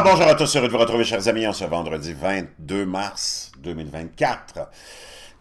Ah, bonjour à tous, heureux de vous retrouver, chers amis, en ce vendredi 22 mars 2024,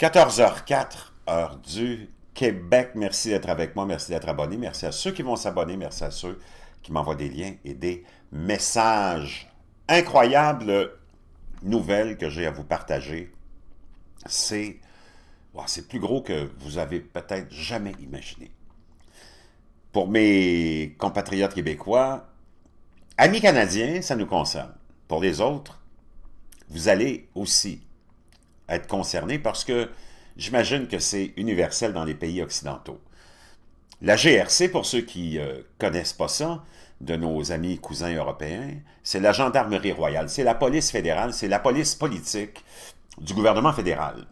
14h04, heure du Québec. Merci d'être avec moi, merci d'être abonné, merci à ceux qui vont s'abonner, merci à ceux qui m'envoient des liens et des messages. incroyables nouvelle que j'ai à vous partager, c'est c'est plus gros que vous avez peut-être jamais imaginé. Pour mes compatriotes québécois, Amis canadiens, ça nous concerne. Pour les autres, vous allez aussi être concernés parce que j'imagine que c'est universel dans les pays occidentaux. La GRC, pour ceux qui ne euh, connaissent pas ça, de nos amis cousins européens, c'est la gendarmerie royale, c'est la police fédérale, c'est la police politique du gouvernement fédéral,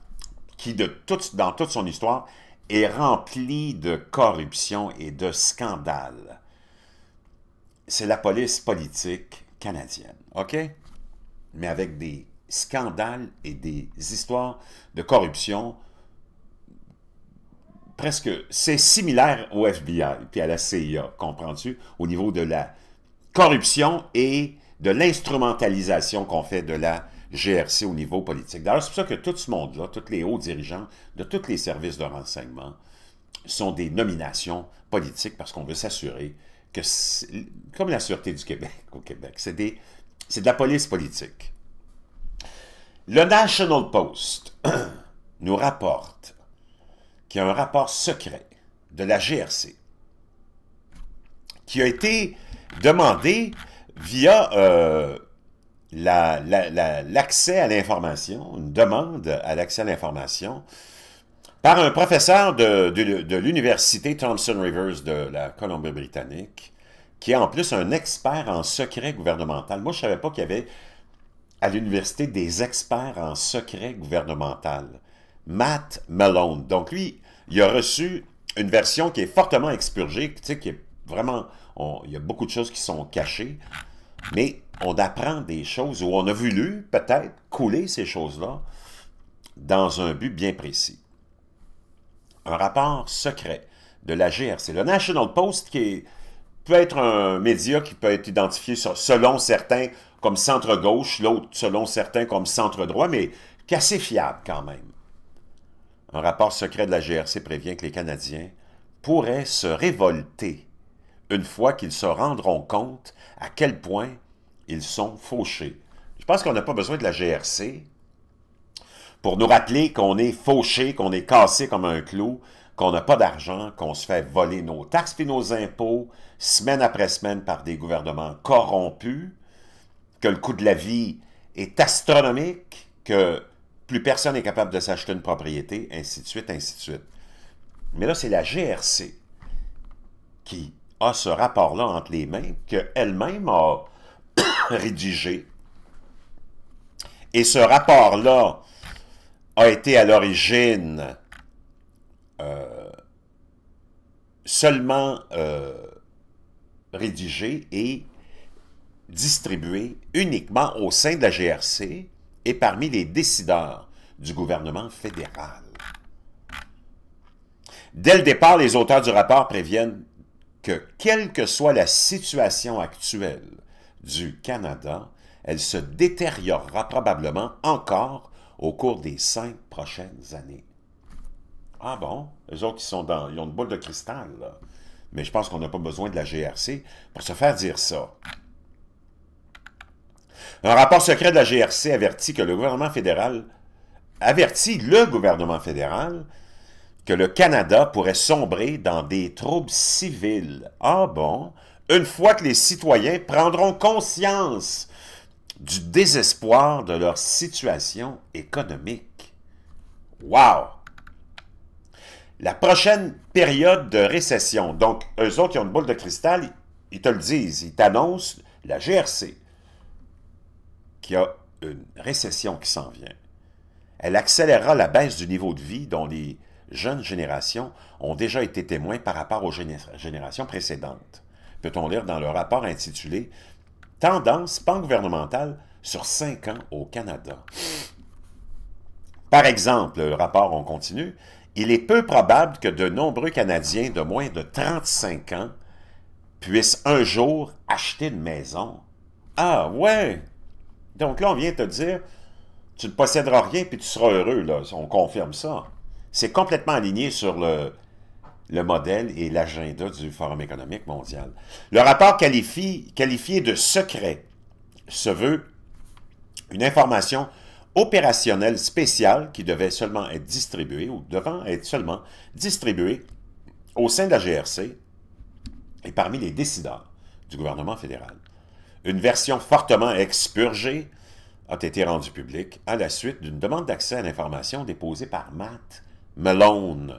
qui de dans toute son histoire est remplie de corruption et de scandales c'est la police politique canadienne, OK? Mais avec des scandales et des histoires de corruption presque... C'est similaire au FBI puis à la CIA, comprends-tu? Au niveau de la corruption et de l'instrumentalisation qu'on fait de la GRC au niveau politique. D'ailleurs, c'est pour ça que tout ce monde-là, tous les hauts dirigeants de tous les services de renseignement sont des nominations politiques parce qu'on veut s'assurer comme la Sûreté du Québec au Québec, c'est de la police politique. Le National Post nous rapporte qu'il y a un rapport secret de la GRC qui a été demandé via euh, l'accès à l'information, une demande à l'accès à l'information par un professeur de, de l'Université Thompson Rivers de la Colombie-Britannique qui est en plus un expert en secret gouvernemental. Moi, je ne savais pas qu'il y avait à l'université des experts en secret gouvernemental. Matt Malone. Donc lui, il a reçu une version qui est fortement expurgée, tu sais, qui est vraiment... il y a beaucoup de choses qui sont cachées, mais on apprend des choses où on a voulu peut-être couler ces choses-là dans un but bien précis. Un rapport secret de la GRC. Le National Post, qui est peut être un média qui peut être identifié selon certains comme centre-gauche, l'autre selon certains comme centre-droit, mais qui assez fiable quand même. Un rapport secret de la GRC prévient que les Canadiens pourraient se révolter une fois qu'ils se rendront compte à quel point ils sont fauchés. Je pense qu'on n'a pas besoin de la GRC pour nous rappeler qu'on est fauché, qu'on est cassé comme un clou, qu'on n'a pas d'argent, qu'on se fait voler nos taxes et nos impôts semaine après semaine par des gouvernements corrompus, que le coût de la vie est astronomique, que plus personne n'est capable de s'acheter une propriété, ainsi de suite, ainsi de suite. Mais là, c'est la GRC qui a ce rapport-là entre les mains, qu'elle-même a rédigé. Et ce rapport-là a été à l'origine euh, seulement euh, rédigé et distribué uniquement au sein de la GRC et parmi les décideurs du gouvernement fédéral. Dès le départ, les auteurs du rapport préviennent que, quelle que soit la situation actuelle du Canada, elle se détériorera probablement encore au cours des cinq prochaines années. Ah bon? Les autres, qui sont dans, ils ont une boule de cristal, là. Mais je pense qu'on n'a pas besoin de la GRC pour se faire dire ça. Un rapport secret de la GRC avertit que le gouvernement fédéral avertit le gouvernement fédéral que le Canada pourrait sombrer dans des troubles civils. Ah bon? Une fois que les citoyens prendront conscience du désespoir de leur situation économique. Wow! La prochaine période de récession, donc eux autres, qui ont une boule de cristal, ils te le disent, ils t'annoncent, la GRC, qui a une récession qui s'en vient. Elle accélérera la baisse du niveau de vie dont les jeunes générations ont déjà été témoins par rapport aux générations précédentes. Peut-on lire dans le rapport intitulé « Tendance pan-gouvernementale sur cinq ans au Canada ». Par exemple, le rapport, on continue, il est peu probable que de nombreux Canadiens de moins de 35 ans puissent un jour acheter une maison. Ah ouais! Donc là, on vient te dire, tu ne posséderas rien puis tu seras heureux, là. on confirme ça. C'est complètement aligné sur le, le modèle et l'agenda du Forum économique mondial. Le rapport qualifie, qualifié de secret se veut une information opérationnel spécial qui devait seulement être distribué ou devant être seulement distribué au sein de la GRC et parmi les décideurs du gouvernement fédéral. Une version fortement expurgée a été rendue publique à la suite d'une demande d'accès à l'information déposée par Matt Malone,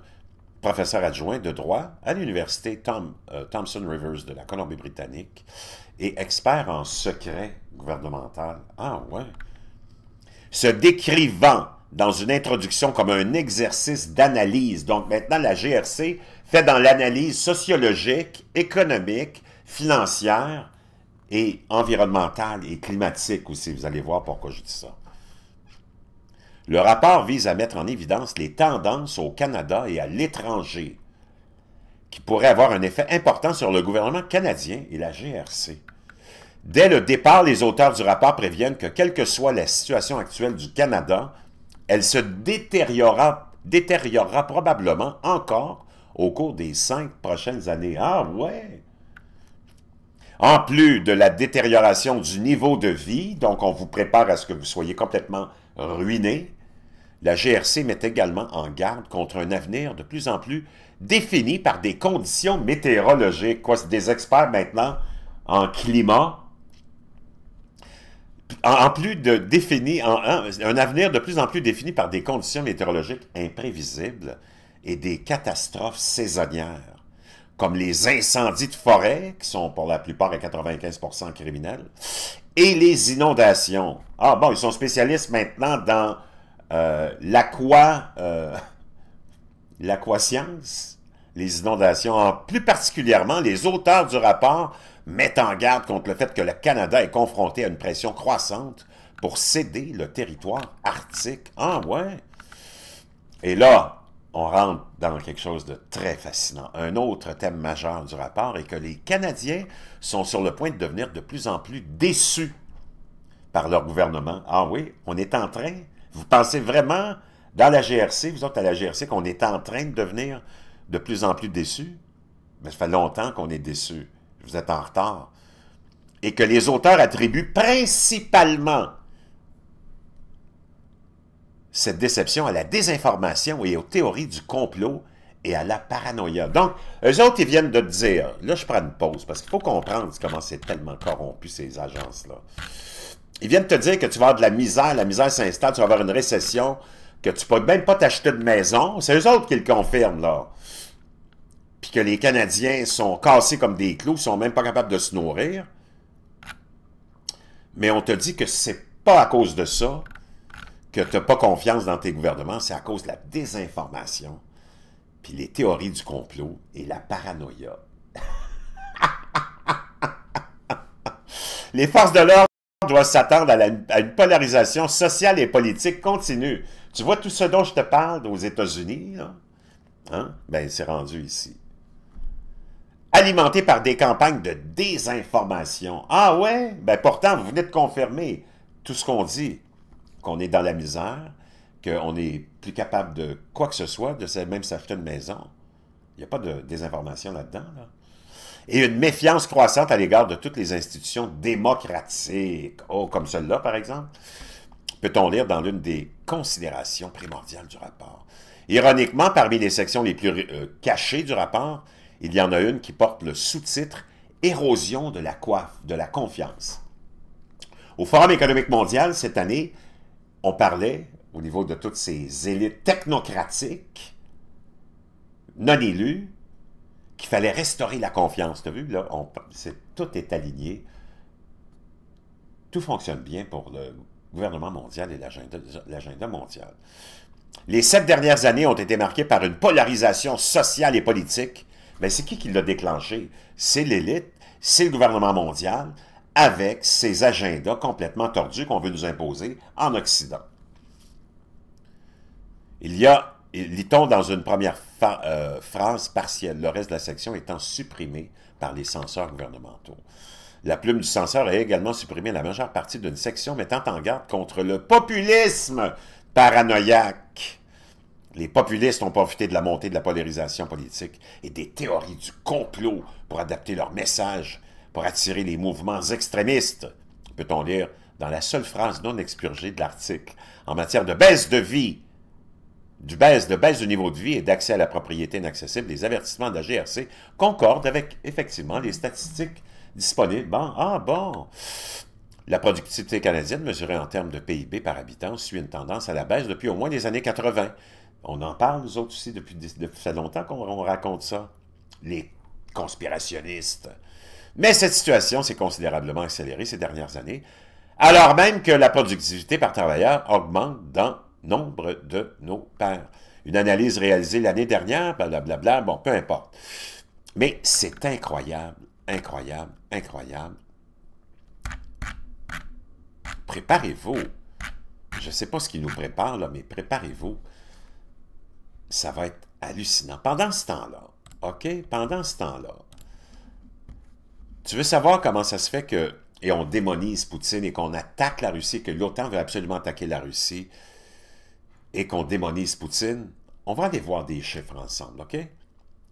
professeur adjoint de droit à l'université euh, Thomson Thompson Rivers de la Colombie-Britannique et expert en secret gouvernemental. Ah ouais! se décrivant dans une introduction comme un exercice d'analyse. Donc maintenant, la GRC fait dans l'analyse sociologique, économique, financière et environnementale et climatique aussi. Vous allez voir pourquoi je dis ça. Le rapport vise à mettre en évidence les tendances au Canada et à l'étranger qui pourraient avoir un effet important sur le gouvernement canadien et la GRC. Dès le départ, les auteurs du rapport préviennent que quelle que soit la situation actuelle du Canada, elle se détériorera, probablement encore au cours des cinq prochaines années. Ah ouais! En plus de la détérioration du niveau de vie, donc on vous prépare à ce que vous soyez complètement ruiné, la GRC met également en garde contre un avenir de plus en plus défini par des conditions météorologiques. Quoi, c'est des experts maintenant en climat en plus de définir, un avenir de plus en plus défini par des conditions météorologiques imprévisibles et des catastrophes saisonnières, comme les incendies de forêt, qui sont pour la plupart à 95% criminels, et les inondations. Ah bon, ils sont spécialistes maintenant dans euh, l'aqua... Euh, les inondations, en plus particulièrement les auteurs du rapport met en garde contre le fait que le Canada est confronté à une pression croissante pour céder le territoire arctique. Ah ouais! Et là, on rentre dans quelque chose de très fascinant. Un autre thème majeur du rapport est que les Canadiens sont sur le point de devenir de plus en plus déçus par leur gouvernement. Ah oui, on est en train, vous pensez vraiment, dans la GRC, vous êtes à la GRC, qu'on est en train de devenir de plus en plus déçus? Mais ça fait longtemps qu'on est déçus vous êtes en retard, et que les auteurs attribuent principalement cette déception à la désinformation et aux théories du complot et à la paranoïa. Donc, eux autres, ils viennent de te dire, là je prends une pause, parce qu'il faut comprendre comment c'est tellement corrompu ces agences-là. Ils viennent te dire que tu vas avoir de la misère, la misère s'installe, tu vas avoir une récession, que tu peux même pas t'acheter de maison. C'est eux autres qui le confirment, là que les Canadiens sont cassés comme des clous, sont même pas capables de se nourrir, mais on te dit que c'est pas à cause de ça que tu n'as pas confiance dans tes gouvernements, c'est à cause de la désinformation, puis les théories du complot et la paranoïa. les forces de l'ordre doivent s'attendre à, une polarisation sociale et politique continue. Tu vois tout ce dont je te parle aux États-Unis, Hein? Ben, c'est rendu ici alimenté par des campagnes de désinformation. Ah ouais? Ben pourtant, vous venez de confirmer tout ce qu'on dit, qu'on est dans la misère, qu'on n'est plus capable de quoi que ce soit, de même s'acheter une maison. Il n'y a pas de désinformation là-dedans. Et une méfiance croissante à l'égard de toutes les institutions démocratiques, oh, comme celle-là par exemple, peut-on lire dans l'une des considérations primordiales du rapport. Ironiquement, parmi les sections les plus euh, cachées du rapport, il y en a une qui porte le sous-titre Érosion de la coiffe, de la confiance. Au Forum économique mondial, cette année, on parlait, au niveau de toutes ces élites technocratiques, non élues, qu'il fallait restaurer la confiance. Tu as vu, là, tout est aligné. Tout fonctionne bien pour le gouvernement mondial et l'agenda mondial. Les sept dernières années ont été marquées par une polarisation sociale et politique mais ben, c'est qui qui l'a déclenché? C'est l'élite, c'est le gouvernement mondial, avec ses agendas complètement tordus qu'on veut nous imposer en Occident. Il y a, lit-on dans une première euh, phrase partielle, le reste de la section étant supprimé par les censeurs gouvernementaux. La plume du censeur a également supprimé la majeure partie d'une section mettant en garde contre le populisme paranoïaque. Les populistes ont profité de la montée de la polarisation politique et des théories du complot pour adapter leur message, pour attirer les mouvements extrémistes, peut-on lire dans la seule phrase non expurgée de l'article, en matière de baisse de vie, du baisse, de baisse du niveau de vie et d'accès à la propriété inaccessible, les avertissements de la GRC concordent avec, effectivement, les statistiques disponibles. Bon, ah bon! La productivité canadienne, mesurée en termes de PIB par habitant, suit une tendance à la baisse depuis au moins les années 80. On en parle, nous autres aussi, depuis, très longtemps qu'on raconte ça. Les conspirationnistes. Mais cette situation s'est considérablement accélérée ces dernières années, alors même que la productivité par travailleur augmente dans nombre de nos pairs. Une analyse réalisée l'année dernière, blablabla, bon, peu importe. Mais c'est incroyable, incroyable, incroyable. Préparez-vous. Je ne sais pas ce qui nous prépare, là, mais préparez-vous ça va être hallucinant. Pendant ce temps-là, OK? Pendant ce temps-là, tu veux savoir comment ça se fait que, et on démonise Poutine et qu'on attaque la Russie, que l'OTAN veut absolument attaquer la Russie et qu'on démonise Poutine? On va aller voir des chiffres ensemble, OK?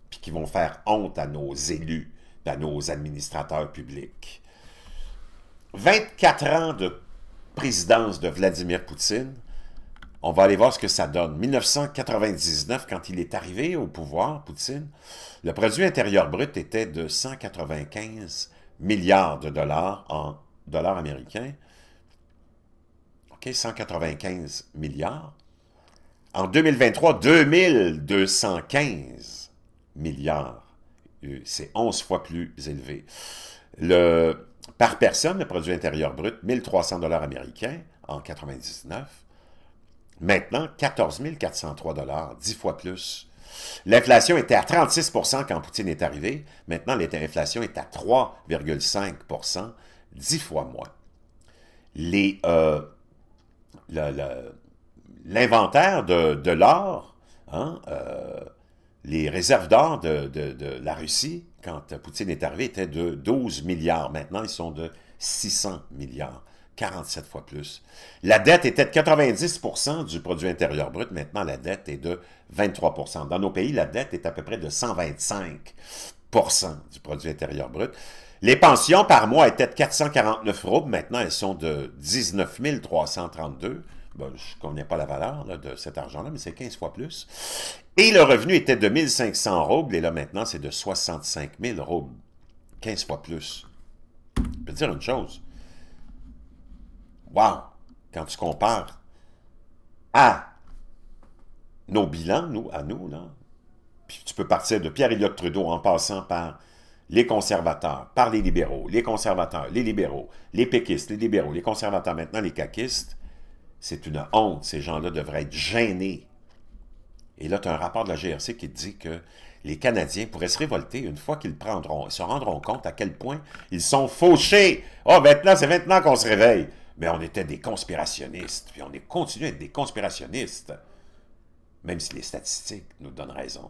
Puis qui vont faire honte à nos élus, à nos administrateurs publics. 24 ans de présidence de Vladimir Poutine, on va aller voir ce que ça donne. 1999, quand il est arrivé au pouvoir, Poutine, le produit intérieur brut était de 195 milliards de dollars en dollars américains. OK, 195 milliards. En 2023, 2215 milliards. Euh, c'est 11 fois plus élevé. Le, par personne, le produit intérieur brut, 1300 dollars américains en 1999. Maintenant, 14 403 10 fois plus. L'inflation était à 36 quand Poutine est arrivé. Maintenant, l'inflation est à 3,5 10 fois moins. Euh, l'inventaire de, l'or, hein, euh, les réserves d'or de, de, la Russie, quand Poutine est arrivé, étaient de 12 milliards. Maintenant, ils sont de 600 milliards. 47 fois plus. La dette était de 90 du produit intérieur brut. Maintenant, la dette est de 23 Dans nos pays, la dette est à peu près de 125 du produit intérieur brut. Les pensions par mois étaient de 449 roubles. Maintenant, elles sont de 19 332. je ne connais pas la valeur de cet argent-là, mais c'est 15 fois plus. Et le revenu était de 1500 roubles, et là maintenant, c'est de 65 000 roubles. 15 fois plus. Je peux dire une chose wow, quand tu compares à nos bilans, nous, à nous, là, puis tu peux partir de Pierre-Éliott Trudeau en passant par les conservateurs, par les libéraux, les conservateurs, les libéraux, les péquistes, les libéraux, les conservateurs, maintenant les caquistes, c'est une honte. Ces gens-là devraient être gênés. Et là, tu as un rapport de la GRC qui dit que les Canadiens pourraient se révolter une fois qu'ils prendront, se rendront compte à quel point ils sont fauchés. oh, maintenant, c'est maintenant qu'on se réveille. Mais on était des conspirationnistes, puis on est continué à être des conspirationnistes, même si les statistiques nous donnent raison.